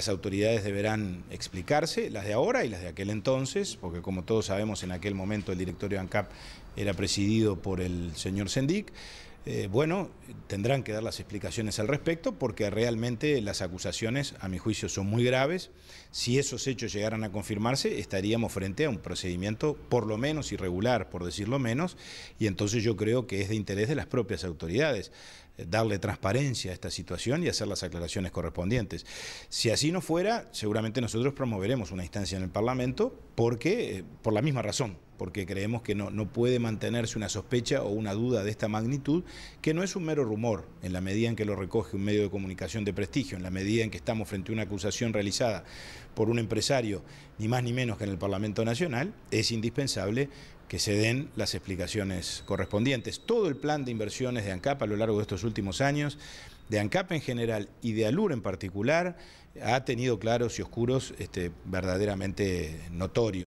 Las autoridades deberán explicarse, las de ahora y las de aquel entonces, porque como todos sabemos, en aquel momento el directorio de ANCAP era presidido por el señor Sendic. Eh, bueno, tendrán que dar las explicaciones al respecto porque realmente las acusaciones, a mi juicio, son muy graves. Si esos hechos llegaran a confirmarse, estaríamos frente a un procedimiento por lo menos irregular, por decirlo menos, y entonces yo creo que es de interés de las propias autoridades eh, darle transparencia a esta situación y hacer las aclaraciones correspondientes. Si así no fuera, seguramente nosotros promoveremos una instancia en el Parlamento porque, eh, por la misma razón, porque creemos que no, no puede mantenerse una sospecha o una duda de esta magnitud, que no es un mero rumor, en la medida en que lo recoge un medio de comunicación de prestigio, en la medida en que estamos frente a una acusación realizada por un empresario, ni más ni menos que en el Parlamento Nacional, es indispensable que se den las explicaciones correspondientes. Todo el plan de inversiones de ANCAP a lo largo de estos últimos años, de ANCAP en general y de ALUR en particular, ha tenido claros y oscuros este, verdaderamente notorios.